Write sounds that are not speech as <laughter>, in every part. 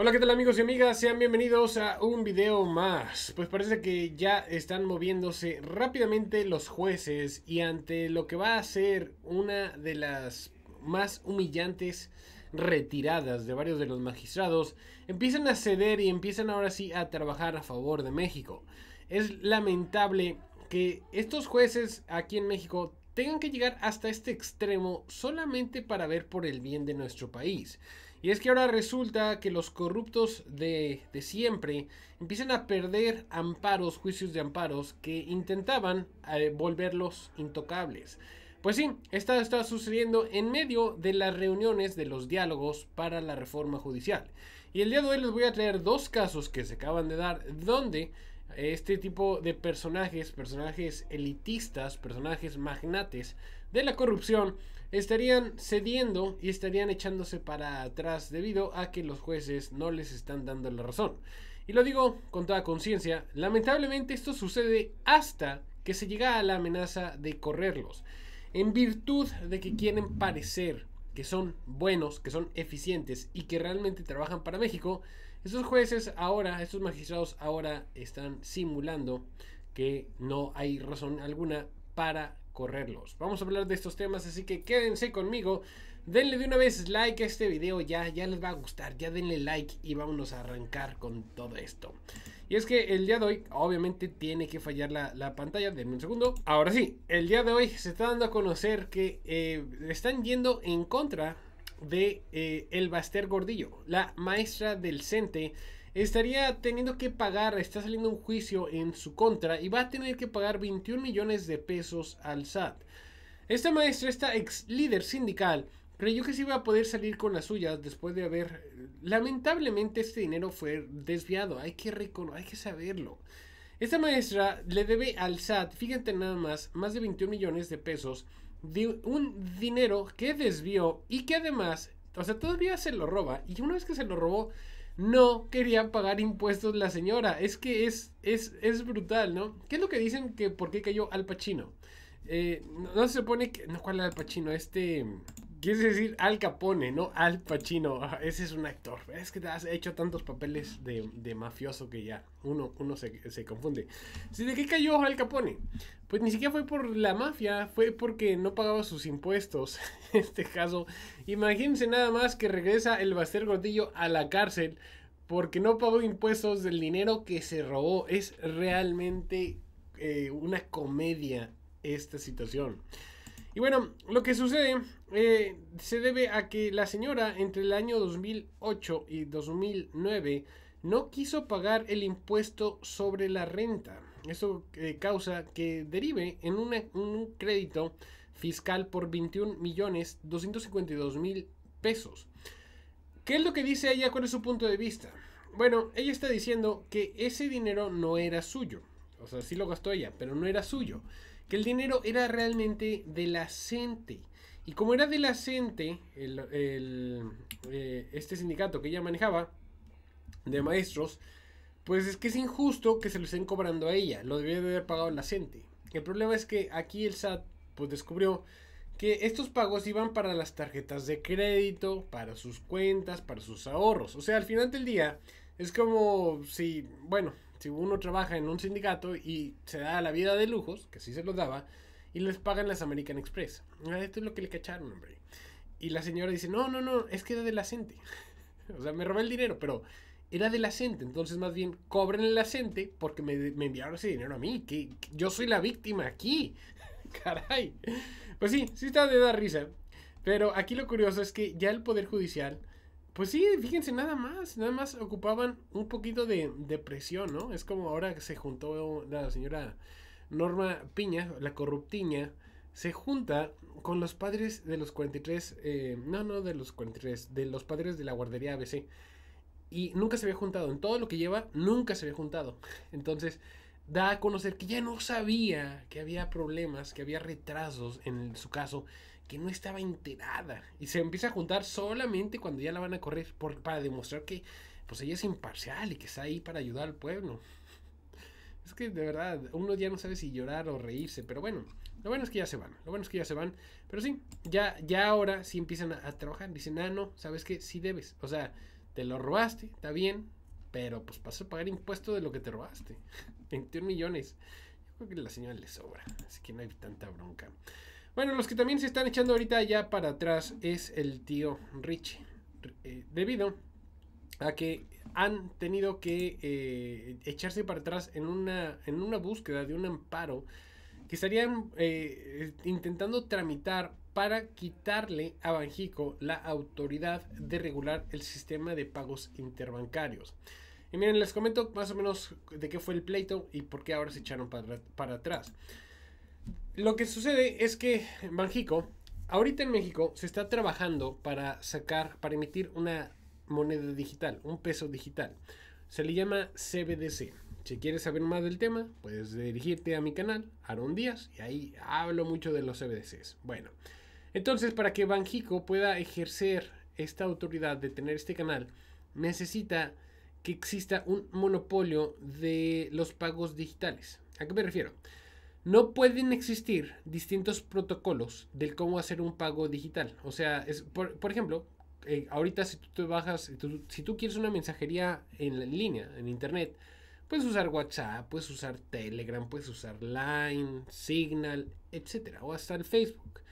Hola, ¿qué tal amigos y amigas? Sean bienvenidos a un video más. Pues parece que ya están moviéndose rápidamente los jueces y ante lo que va a ser una de las más humillantes retiradas de varios de los magistrados, empiezan a ceder y empiezan ahora sí a trabajar a favor de México. Es lamentable que estos jueces aquí en México tengan que llegar hasta este extremo solamente para ver por el bien de nuestro país. Y es que ahora resulta que los corruptos de, de siempre empiezan a perder amparos, juicios de amparos que intentaban eh, volverlos intocables. Pues sí, esto está sucediendo en medio de las reuniones de los diálogos para la reforma judicial. Y el día de hoy les voy a traer dos casos que se acaban de dar donde este tipo de personajes, personajes elitistas, personajes magnates de la corrupción, estarían cediendo y estarían echándose para atrás debido a que los jueces no les están dando la razón. Y lo digo con toda conciencia, lamentablemente esto sucede hasta que se llega a la amenaza de correrlos, en virtud de que quieren parecer que son buenos, que son eficientes y que realmente trabajan para México, estos jueces ahora, estos magistrados ahora están simulando que no hay razón alguna para Vamos a hablar de estos temas, así que quédense conmigo. Denle de una vez like a este video ya, ya les va a gustar, ya denle like y vámonos a arrancar con todo esto. Y es que el día de hoy, obviamente tiene que fallar la, pantalla, denme un segundo. Ahora sí, el día de hoy se está dando a conocer que eh, están yendo en contra de eh, el Baster Gordillo, la maestra del CENTE estaría teniendo que pagar, está saliendo un juicio en su contra y va a tener que pagar 21 millones de pesos al SAT. Esta maestra, esta ex líder sindical, creyó que se iba a poder salir con las suyas después de haber... Lamentablemente este dinero fue desviado, hay que, reconocerlo, hay que saberlo. Esta maestra le debe al SAT, fíjate nada más, más de 21 millones de pesos de un dinero que desvió y que además, o sea, todavía se lo roba y una vez que se lo robó, no quería pagar impuestos la señora. Es que es, es, es brutal, ¿no? ¿Qué es lo que dicen que por qué cayó Al Pacino? Eh, no, se supone que... No, ¿cuál Al Pacino? Este... Quiere decir Al Capone, no Al Pacino. Ah, ese es un actor. Es que te has hecho tantos papeles de, mafioso que ya uno, se, confunde. ¿De qué cayó Al Capone? Pues ni siquiera fue por la mafia, fue porque no pagaba sus impuestos. <laughs> En este caso, imagínense nada más que regresa el Baster Gordillo a la cárcel porque no pagó impuestos del dinero que se robó. Es realmente eh, una comedia esta situación. Y bueno, lo que sucede eh, se debe a que la señora entre el año 2008 y 2009 no quiso pagar el impuesto sobre la renta. Eso eh, causa que derive en un crédito fiscal por 21 millones 252 mil pesos. ¿Qué es lo que dice ella? ¿Cuál es su punto de vista? Bueno, ella está diciendo que ese dinero no era suyo. O sea, sí lo gastó ella, pero no era suyo que el dinero era realmente de la gente. Y como era de la gente, el, eh, este sindicato que ella manejaba, de maestros, pues es que es injusto que se lo estén cobrando a ella, lo debía de haber pagado la gente. El problema es que aquí el SAT pues descubrió que estos pagos iban para las tarjetas de crédito, para sus cuentas, para sus ahorros. O sea, al final del día es como si, bueno, si uno trabaja en un sindicato y se da la vida de lujos, que sí se los daba, y les pagan las American Express. Ah, esto es lo que le cacharon, hombre. Y la señora dice, no, no, no, es que era de la gente. <laughs> o sea, me robé el dinero, pero era de la gente. Entonces, más bien, cobren el gente porque me, enviaron ese dinero a mí. que yo soy la víctima aquí. <laughs> Caray. Pues sí, sí está de dar risa. Pero aquí lo curioso es que ya el Poder Judicial pues sí, fíjense, nada más, nada más ocupaban un poquito de, presión, ¿no? Es como ahora que se juntó la señora Norma Piña, la corruptiña, se junta con los padres de los 43, eh, no, no de los 43, de los padres de la guardería ABC. Y nunca se había juntado, en todo lo que lleva, nunca se había juntado. Entonces, da a conocer que ya no sabía que había problemas, que había retrasos en su caso que no estaba enterada. Y se empieza a juntar solamente cuando ya la van a correr para demostrar que pues ella es imparcial y que está ahí para ayudar al pueblo. <laughs> Es que de verdad, uno ya no sabe si llorar o reírse, pero bueno, lo bueno es que ya se van, lo bueno es que ya se van, pero sí, ya, ya ahora sí empiezan a, trabajar, dicen, ah, no, sabes que sí debes, o sea, te lo robaste, está bien, pero pues vas a pagar impuesto de lo que te robaste, 21 <laughs> millones, yo creo que la señora le sobra, así que no hay tanta bronca. Bueno, los que también se están echando ahorita ya para atrás es el tío Richie. Eh, debido a que han tenido que eh, echarse para atrás en una, en una búsqueda de un amparo que estarían eh, intentando tramitar para quitarle a Banjico la autoridad de regular el sistema de pagos interbancarios. Y miren, les comento más o menos de qué fue el pleito y por qué ahora se echaron para atrás. Lo que sucede es que Banjico, ahorita en México, se está trabajando para sacar, para emitir una moneda digital, un peso digital. Se le llama CBDC. Si quieres saber más del tema, puedes dirigirte a mi canal, Aaron Díaz, y ahí hablo mucho de los CBDCs. Bueno, entonces para que Banjico pueda ejercer esta autoridad de tener este canal, necesita que exista un monopolio de los pagos digitales. ¿A qué me refiero? No pueden existir distintos protocolos del cómo hacer un pago digital. O sea, por, ejemplo, eh, ahorita si tú te bajas, si tú quieres una mensajería en, línea, en internet, puedes usar WhatsApp, puedes usar Telegram, puedes usar Line, Signal, etcétera, o hasta el Facebook.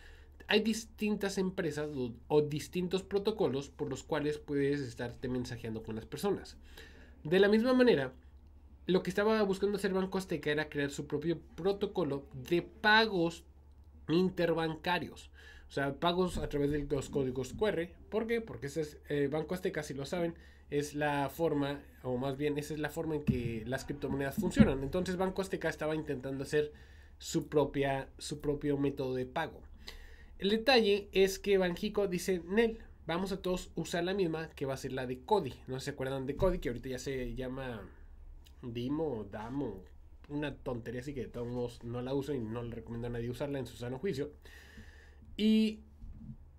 Hay distintas empresas o, o distintos protocolos por los cuales puedes estarte mensajeando con las personas. De la misma manera, lo que estaba buscando hacer Banco Azteca era crear su propio protocolo de pagos interbancarios. O sea, pagos a través de los códigos QR. ¿Por qué? Porque ese es, eh, Banco Azteca, si lo saben, es la forma, o más bien, esa es la forma en que las criptomonedas funcionan. Entonces, Banco Azteca estaba intentando hacer su, propia, su propio método de pago. El detalle es que Banjico dice, Nel, vamos a todos usar la misma que va a ser la de Cody. No se acuerdan de Cody, que ahorita ya se llama Dimo, Damo, una tontería así que de todos modos no la uso y no le recomiendo a nadie usarla en su sano juicio. Y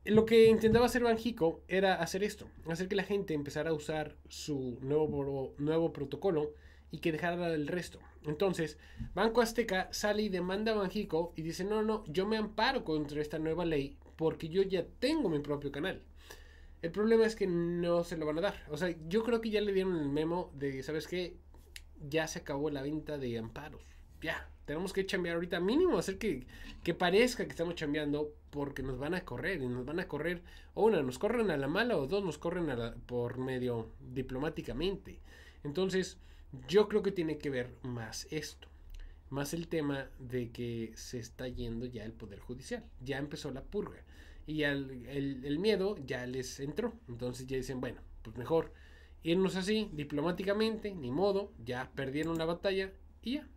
lo que intentaba hacer Banjico era hacer esto, hacer que la gente empezara a usar su nuevo, nuevo protocolo y que dejara el resto. Entonces, Banco Azteca sale y demanda a Banjico y dice, no, no, yo me amparo contra esta nueva ley porque yo ya tengo mi propio canal. El problema es que no se lo van a dar. O sea, yo creo que ya le dieron el memo de, ¿sabes qué? ya se acabó la venta de amparos. Ya, tenemos que chambear ahorita mínimo, hacer que, que parezca que estamos chambeando porque nos van a correr y nos van a correr, o una, nos corren a la mala o dos, nos corren por medio diplomáticamente. Entonces, yo creo que tiene que ver más esto, más el tema de que se está yendo ya el Poder Judicial, ya empezó la purga y el, el miedo ya les entró. Entonces ya dicen, bueno, pues mejor irnos así, diplomáticamente, ni modo, ya perdieron la batalla y ya.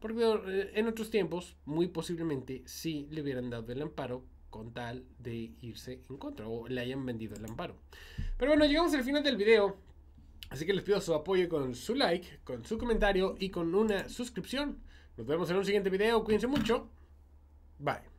Porque eh, en otros tiempos, muy posiblemente, sí le hubieran dado el amparo con tal de irse en contra o le hayan vendido el amparo. Pero bueno, llegamos al final del video. Así que les pido su apoyo con su like, con su comentario y con una suscripción. Nos vemos en un siguiente video. Cuídense mucho. Bye.